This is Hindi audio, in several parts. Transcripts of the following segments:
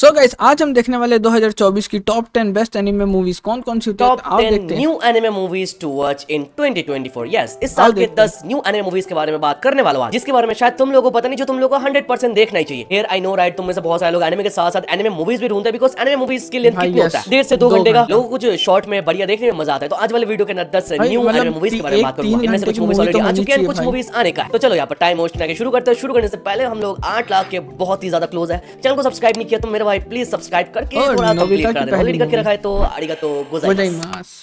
सो so गाइस आज हम देखने वाले 2024 की टॉप 10 बेस्ट एनिमे मूवीज कौन कौन सी टॉप है आप देखते हैं new anime movies to watch in 2024 yes इस साल के 10 न्यू एनिमे मूवीज के बारे में बात करने वाला हूं जिसके बारे में शायद तुम लोगों को पता नहीं जो तुम लोगों को हंड्रेड परसेंट देखना ही चाहिए हियर आई नो राइट तुम में से बहुत सारे लोग एनिमे के साथ साथ एनिमे मूवीज भी ढूंढते बिकॉज़ एनिमे मूवीज की लेंथ कितनी होता है डेढ़ से दो घंटे का लोगों को जो शॉर्ट में बढ़िया देखने में मजा आता है तो आज वाले वीडियो के अंदर दस न्यू एनिमे मूवीज के बारे में बात करूंगा कुछ मूवीज ऑलरेडी तो आ चुकी है कुछ मूवीज आने का तो चलो यहाँ पर टाइम वोस्ट करके शुरू करते हैं शुरू करने से पहले हम लोग आठ लाख के बहुत ही ज्यादा क्लोज है चैनल को सब्सक्राइब नहीं किया तो मेरे भाई प्लीज सब्सक्राइब करके थोड़ा तो क्लिक कर दे देना ऑलरेडी के रखा है तो आरिगा तो गोजाइमास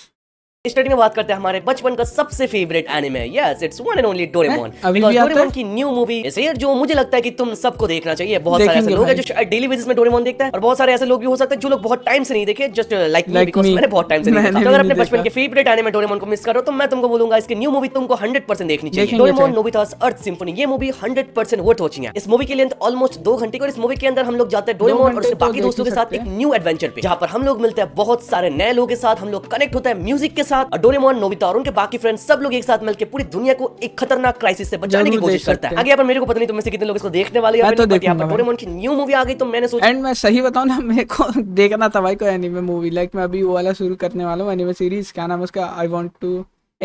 स्टडी में बात करते हैं हमारे बचपन का सबसे favourite anime yes it's one and only Doraemon Doraemon की न्यू मूवी जो मुझे लगता है कि तुम सबको देखना चाहिए बहुत सारे ऐसे लोग हैं जो डेली बेसिस में डोरेमोन देखते हैं और बहुत सारे ऐसे लोग भी हो सकते हैं जो लोग बहुत टाइम से नहीं देखे जस्ट लाइक मी बिकॉज़ मैंने बहुत टाइम से नहीं देखा तो अगर अपने बचपन के फेवरेट एनिमे डोरेमोन को मिस करो तो मैं तुमको बोलूंगा इसकी न्यू मूवी तुमको 100% देखनी चाहिए डोरेमोन नोबितास अर्थ सिंफनी ये मूवी हंड्रेड परसेंट वर्थ हो चाहिए इस मूवी के लिए ऑलमोस्ट दो घंटे और इस मूवी के अंदर हम लोग जाते हैं डोरेमोन और तो बाकी दोस्तों के साथ एक न्यू एडवेंचर पे जहाँ पर हम लोग मिलते हैं बहुत सारे नए लोगों के साथ हम लोग कनेक्ट होते हैं म्यूजिक के साथ साथ डोरेमोन नोबिता और उनके बाकी फ्रेंड सब लोग एक साथ मिलकर पूरी दुनिया को एक खतरनाक क्राइसिस से बचाने की कोशिश करता है आगे यहाँ पर मेरे को पता नहीं तुम्हें से कितने लोग इसको देखने वाले हैं तो पर डोरेमोन की न्यू मूवी आ गई तो मैंने सोचा एंड मैं सही बताऊं ना मेरे को देखना था भाई को एनिमे मूवी लाइक मैं अभी वो वाला शुरू करने वाला हूँ एनिमे सीरीज क्या नाम उसका आई वॉन्ट टू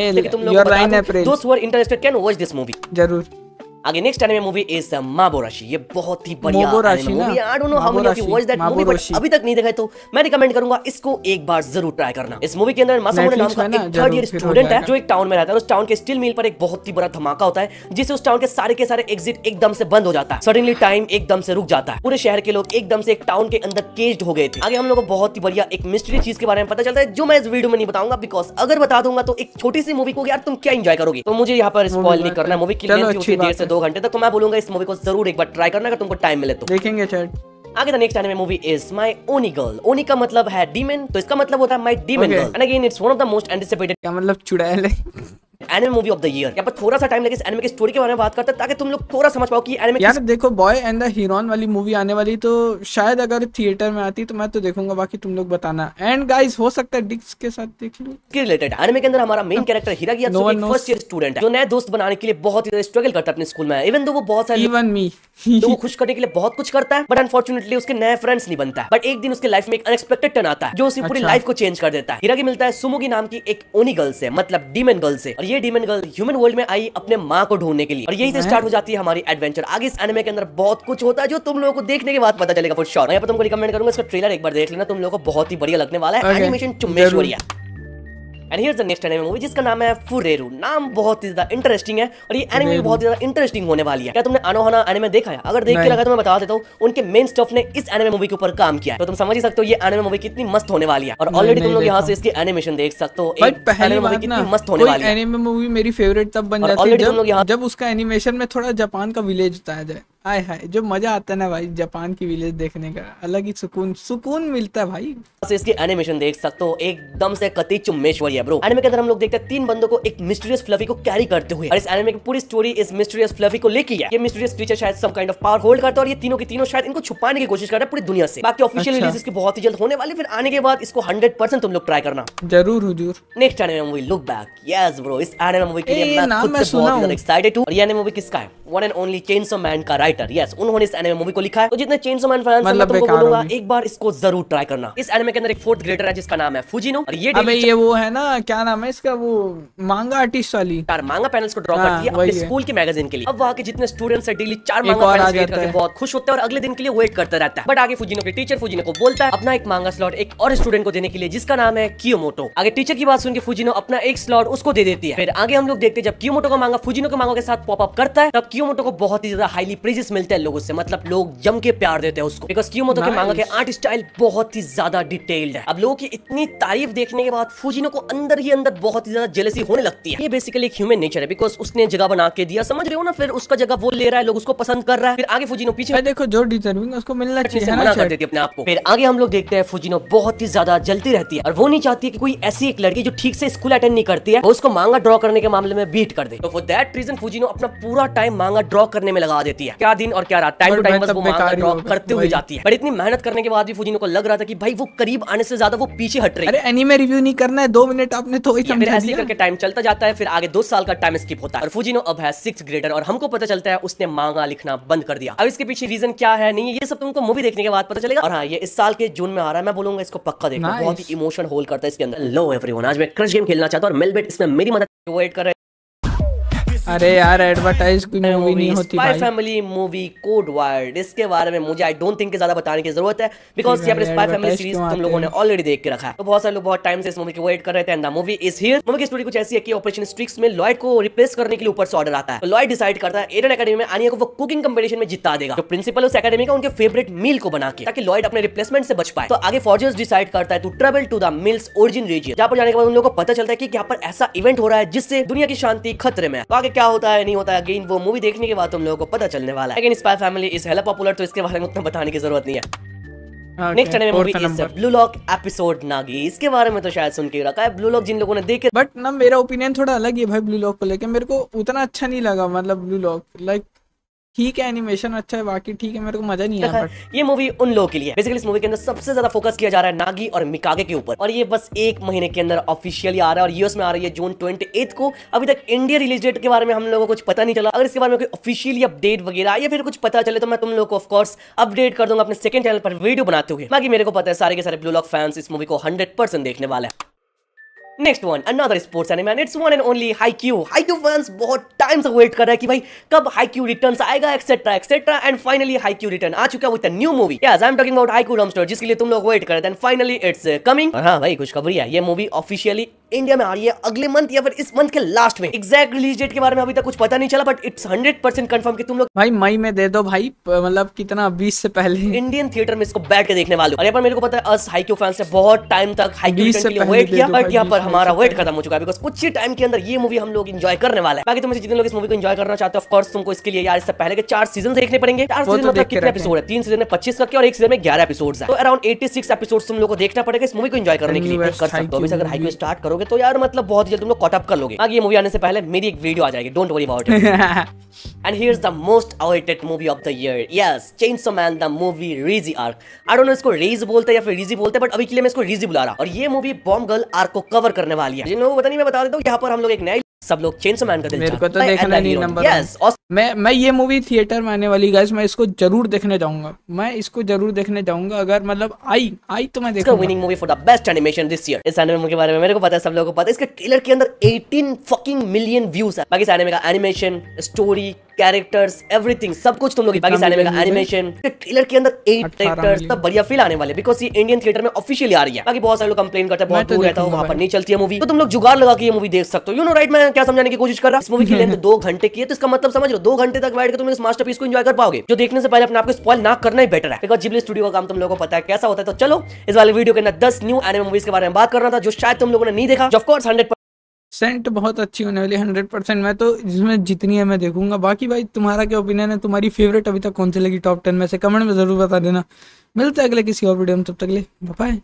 ए तुम लोग दोस्त who interested can watch this movie जरूर आगे नेक्स्ट आने में मूवी इज माबोराशी ये बहुत ही बढ़िया अभी तक नहीं देखा तो मैं रिकमेंड करूंगा इसको एक बार जरूर ट्राई करना इस मूवी के अंदर थर्ड ईयर स्टूडेंट है जो एक टाउन में रहता है उस टाउन के स्टील मिल पर एक बहुत ही बड़ा धमाका होता है जिससे उस टाउन के सारे के सारे एग्जिट एकदम से बंद हो जाता है सडनली टाइम एकदम से रुक जाता है पूरे शहर के लोग एकदम से एक टाउन के अंदर केज्ड हो गए थे आगे हम लोग को बहुत ही बढ़िया एक मिस्ट्री चीज के बारे में पता चलता है जो मैं इस वीडियो में नहीं बताऊंगा बिकॉज अगर बता दूंगा तो एक छोटी सी मूवी को यार तुम क्या इंजॉय करोगे तो मुझे यहाँ पर स्पॉइल नहीं करना मूवी की देर से दो घंटे तक तो मैं बोलूंगा इस मूवी को जरूर एक बार ट्राई करना अगर तुमको टाइम मिले तो देखेंगे आगे the next anime movie is my oni girl oni का मतलब है डीमन तो इसका मतलब होता है my demon girl and again it's one of the most anticipated क्या मतलब चुड़ैल है anime movie of the year यहाँ पर थोड़ा सा टाइम लगे इस एनिमे की स्टोरी के बारे में बात करते हैं ताकि तुम लोग थोड़ा समझ पाओ कि एनिमे यार देखो बॉय एंड द हीरोन वाली मूवी आने वाली तो शायद अगर थिएटर में आती तो मैं तो देखूंगा बाकी तुम लोग बताना एंड गाइस हो सकता है डिक्स के साथ देख लो के रिलेटेड एनिमे के अंदर हमारा मेन कैरेक्टर हीरा की फर्स्ट ईयर स्टूडेंट है जो नया दोस्त बनाने के लिए बहुत ही स्ट्रगल करता है अपने स्कूल में इवन दो वो बहुत सारे इवन मी तो वो खुश करने के लिए बहुत कुछ करता है बट अनफॉर्चुनेटली उसके नए फ्रेंड्स नहीं बनता बट एक दिन उसके लाइफ में एक अनएक्सपेक्टेड टर्न आता है जो उसकी पूरी लाइफ अच्छा। को चेंज कर देता है हीरा की मिलता है सुमोगी नाम की एक ओनी गर्ल से मतलब डीमन गर्ल से और ये डीमन गर्ल ह्यूमन वर्ल्ड में आई अपने माँ को ढूंढने के लिए और यही से स्टार्ट हो जाती है हमारी एडवेंचर आगे इस एनिमे के अंदर बहुत कुछ होता है जो तुम लोगों को देखने के बाद पता चलेगा फुट शॉट मैं तुमको रिकमेंड करूंगा इसका ट्रेलर एक बार देख लेना तुम लोगों को बहुत ही बढ़िया लगने वाला है एनिमेशन चुम्बेश्वरिया and here the next anime movie जिसका नाम है फुरेरू नाम बहुत ही ज्यादा इंटरेस्टिंग है और ये एनिमे भी बहुत ही ज्यादा इंटरेस्टिंग होने वाली है क्या तुमने अनोहना एनिमे देखा है अगर देख के लगा तो मैं बता देता हूँ उनके मेन स्टफ ने इस एनिमे मूवी के ऊपर काम किया तो तुम समझ ही सकते हो ये एनिमे मूवी कितनी मस्त होने वाली है और ऑलरेडी तुम लोग यहाँ से इसकी एनिमेशन देख सकते हो पहले मूवी कितनी मस्त होने वाली है एनिमे मूवी मेरी फेवरेट तब बन जाती है जब उसका एनिमेशन में थोड़ा जापान का विलेज बताया जाए हाय हाय जो मजा आता है ना भाई जापान की विलेज देखने का अलग ही सुकून सुकून मिलता है भाई तो इसकी एनिमेशन देख सकते हो एकदम से कति चुम्बेश्वरी है ब्रो एनिमे के अंदर हम लोग देखते हैं तीन बंदों को एक मिस्टीरियस फ्लफी को कैरी करते हुए और इस एनिमे की पूरी स्टोरी इस मिस्टीरियस फ्लफी को लेकर है ये मिस्टीरियस टीचर शायद सब काइंड ऑफ पावर होल्ड करता है और ये तीनों की तीनों शायद इनको छुपाने की कोशिश कर रहे हैं पूरी दुनिया से बाकी ऑफिशियल रिलीज इसकी बहुत ही जल्द होने वाली फिर आने के बाद इसको हंड्रेड परसेंट तुम लोग ट्राई करना जरूर हुजूर next anime movie look back yes bro इस एनिमे मूवी के लिए मैं खुद से बहुत एक्साइटेड हूं और ये एनिमे मूवी किसका है one and only chainsaw man का राइटर यस उन्होंने इस एनिमे मूवी को लिखा है तो जितने चेन्स मैन फैंस मतलब तुमको बोलूंगा एक बार इसको जरूर ट्राई करना इस एनिमे के अंदर एक फोर्थ ग्रेडर है जिसका नाम है फुजिनो और ये अबे ये वो है ना क्या नाम है इसका वो मांगा आर्टिस्ट वाली यार मांगा पैनल्स को ड्रॉ करती है हाँ, अपने स्कूल की मैगजीन के लिए अब वहां के जितने स्टूडेंट्स है डेली चार मांगा पैनल्स क्रिएट करके बहुत खुश होते हैं और अगले दिन के लिए वेट करता रहता है बट आगे फुजिनो के टीचर फुजिनो को बोलता है अपना एक मांगा स्लॉट एक और स्टूडेंट को देने के लिए जिसका नाम है कियोमोटो आगे टीचर की बात सुन के फुजिनो अपना एक स्लॉट उसको दे देती है फिर आगे हम लोग देखते हैं जब कियोमोटो का मांगा फुजिनो के मांगा के साथ पॉपअप करता है तब कियोमोटो को बहुत ही ज्यादा हाईली प्रेजेस मिलते हैं लोगों से मतलब लोग जम के प्यार देते हैं उसको बिकॉज कियोमोटो के मांगा के आर्ट स्टाइल बहुत ही ज्यादा डिटेल्ड है अब लोगों की इतनी तारीफ देखने के बाद फूजिनो को अंदर ही अंदर बहुत ही ज्यादा जेलसी होने लगती है ये बेसिकली एक ह्यूमन नेचर है बिकॉज उसने जगह बना के दिया समझ रहे हो ना फिर उसका जगह वो ले रहा है लोग उसको पसंद कर रहा है फिर आगे फूजिनो पीछे देखो जो डिजर्विंग उसको मिलना चाहिए मना कर देती है अपने आप को फिर आगे हम लोग देखते हैं फूजिनो बहुत ही ज्यादा जलती रहती है और वो नहीं चाहती है कोई ऐसी एक लड़की जो ठीक से स्कूल अटेंड नहीं करती है वो उसको मांगा ड्रॉ करने के मामले में बीट कर दे तो फॉर दैट रीजन फूजिनो अपना पूरा टाइम मांगा मांगा ड्रॉ करने में लगा देती है क्या दिन और क्या रात टाइम टू टाइम बस वो मांगा ड्रॉ करते हुए जाती है बट इतनी मेहनत करने के बाद भी फुजिनो को लग रहा था कि भाई वो करीब आने से ज्यादा वो पीछे हट रही है अरे एनीमे रिव्यू नहीं करना है दो मिनट आपने तो ही समझा ऐसे करके टाइम चलता जाता है फिर आगे दो साल का टाइम स्किप होता है और फुजिनो अब है सिक्स ग्रेडर और हमको पता चलता है उसने मांगा लिखना बंद कर दिया अब इसके पीछे रीजन क्या है नहीं ये सब तुमको तो मूवी देखने के बाद पता चलेगा और हाँ ये इस साल के जून में आ रहा है मैं बोलूंगा इसको पक्का देखना बहुत ही इमोशन होल्ड करता है इसके अंदर लो एवरीवन आज मैं क्रश गेम खेलना चाहता हूँ और मेलबेट इसमें मेरी मदद वेट कर रहे अरे यार एडवर्टाइज की मूवी नहीं होती भाई फैमिली मूवी कोड वर्ड इसके बारे में मुझे आई डोंट थिंक ज्यादा बताने की जरूरत है बिकॉज ये अपने स्पाई फैमिली सीरीज तुम लोगों ने ऑलरेडी देख के रखा है तो बहुत सारे लोग बहुत टाइम से इस मूवी की वेट कर रहे थे and the movie is here movie की स्टोरी कुछ ऐसी है कि ऑपरेशन स्ट्रिक्स में लॉयड को रिप्लेस करने के लिए ऊपर से ऑर्डर आता है लॉयड तो डिसाइड करता है एडन एकेडमी में आने को वो कुकिंग कंपटीशन में जिता देगा तो प्रिंसिपल उस एकेडमी का उनके फेवरेट मील को बना के ताकि लॉयड अपने रिप्लेसमेंट से बच पाए तो आगे फॉर्जर्स डिसाइड करता है to travel to the mills origin region जहां पर जाने के बाद उन लोगों को पता चलता है कि यहाँ पर ऐसा इवेंट हो रहा है जिससे दुनिया की शांति खतरे में है तो आगे में क्या होता है नहीं होता है अगेन वो मूवी देखने के बाद तुम लोगों को पता चलने वाला है लेकिन Spy Family is hella popular तो इसके बारे में उतना बताने की जरूरत नहीं है next okay, movie blue lock episode Nagi इसके बारे में तो शायद सुन के रखा है ब्लू लॉक जिन लोगों ने देखे बट ना मेरा ओपिनियन थोड़ा अलग है भाई ब्लू लॉक को लेकर मेरे को उतना अच्छा नहीं लगा मतलब ब्लू लॉक लाइक ठीक है एनिमेशन अच्छा है बाकी ठीक है मेरे को मजा नहीं आया ये मूवी उन लोगों के लिए बेसिकली इस मूवी के अंदर सबसे ज्यादा फोकस किया जा रहा है नागी और मिकागे के ऊपर और ये बस एक महीने के अंदर ऑफिशियली आ रहा है और यूएस में आ रही है जून ट्वेंटी को अभी तक इंडिया रिलीज डेट के बारे में हम लोगों को कुछ पता नहीं चला अगर इसके बारे में कोई ऑफिशियली अपडेट वगैरह या फिर कुछ पता चले तो मैं तुम लोग को ऑफकोर्स अपडेट कर दूंगा अपने सेकंड चैनल पर वीडियो बनाते हुए बाकी मेरे को पता है सारे के सारे ब्लू लॉक फैंस इस मूवी को हंड्रेड देखने वाले हैं next one another sports anime it's one and only Haikyuu Haikyuu fans बहुत टाइम से वेट कर रहे हैं कि भाई कब हाईक्यू रिटर्न्स आएगा etcetera etcetera and finally Haikyuu return आ चुका with new movie yes I am talking about Haikyuu store जिसके लिए तुम लोग वेट कर रहे थे एंड फाइनली इट्स कमिंग हां भाई कुछ खबरी है ये मूवी ऑफिशियली इंडिया में आ रही है अगले मंथ या फिर इस मंथ के लास्ट में एग्जैक्ट रिलीज डेट के बारे में अभी तक कुछ पता नहीं चला but it's hundred percent confirm की तुम लोग भाई मई में दे दो भाई मतलब कितना बीस से पहले इंडियन थिएटर में इसको बैठ के देखने वाले यहाँ पर मेरे को पता है अस हाईक्यू फैंस ने बहुत टाइम तक हाईक्यू के लिए वेट किया बट यहाँ पर हमारा वेट खत्म हो चुका है बिकॉज कुछ ही टाइम के अंदर ये मूवी हम लोग इंजॉय करने वाला है बाकी तुम्हें तो जितने लोग इस मूवी को इंजॉय करना चाहते हो ऑफकोर्स तुमको इसके लिए यार इससे पहले के चार सीजन देखने पड़ेंगे चार सीजन तो मतलब कितने एपिसोड है तीन सीजन में पच्चीस रखे और एक सीजन में ग्यारह एपिसोड है तो अराउंड एटी सिक्स एपिसोड तुम लोग को देखना पड़ेगा इस मूवी को इंजॉय करने के लिए कर सकते हो अगर हाईक्यू स्टार्ट करोगे रहोगे तो यार मतलब बहुत जल्द तुम लोग कॉटअप कर लोगे आगे ये मूवी आने से पहले मेरी एक वीडियो आ जाएगी don't worry about it and here is the most awaited movie of the year yes chainsaw man the movie Reze arc I don't know इसको रेज बोलते हैं या फिर रीजी बोलते हैं बट अभी के लिए मैं इसको रीजी बुला रहा और ये मूवी बॉम्ब गर्ल आर्क को कवर करने वाली है जिन लोगों को पता नहीं मैं बता देता हूँ यहाँ पर हम लोग एक नए सब लोग चेन्स मैन का दिल मेरे को तो देखना नहीं नंबर yes, मैं मैं ये मूवी थिएटर में आने वाली गाइस मैं इसको जरूर देखने जाऊंगा मैं इसको जरूर देखने जाऊंगा अगर मतलब आई आई तो मैं देखूंगा winning movie for the best animation this year इस एनिमे के बारे में मेरे को पता है सब लोगों को पता है इसके ट्रेलर के अंदर 18 फकिंग मिलियन व्यूज है बाकी इस एनिमे का एनिमेशन स्टोरी कैरेक्टर्स एवरीथिंग सब कुछ तुम लोग पाकिस्तान में एनिमेशन ट्रेलर के अंदर एट कैरेक्टर्स सब बढ़िया फील आने वाले बिकॉज ये इंडियन थिएटर में ऑफिशियली आ रही है बाकी बहुत सारे लोग कंप्लेन करते हैं बहुत तो रहता है वहाँ पर नहीं चलती है मूवी तो तुम लोग जुगाड़ लगा के ये मूवी देख सकते हो यू नो राइट मैं क्या समझाने की कोशिश कर रहा हूँ इस मूवी की लेंथ दो घंटे की है तो इसका मतलब समझ लो दो घंटे तक बैठ के तुम इस मास्टरपीस को एंजॉय कर पाओगे जो देखने से पहले अपने आपको स्पॉल ना करना ही बेटर है बिकॉज जिबली स्टूडियो का काम तुम लोगों को पता है कैसा होता है तो चलो इस वाले वीडियो के अंदर दस न्यू एनिमल मूवीज के बारे में बात करना था जो शायद तुम लोगों ने नहीं देखा जो ऑफकोर्स हंड्रेड सेंट बहुत अच्छी होने वाली हंड्रेड परसेंट मैं तो जिसमें जितनी है मैं देखूंगा बाकी भाई तुम्हारा क्या ओपिनियन है तुम्हारी फेवरेट अभी तक कौन सी लगी टॉप टेन में से कमेंट में ज़रूर बता देना मिलते हैं अगले किसी और वीडियो में तब तक ले बाय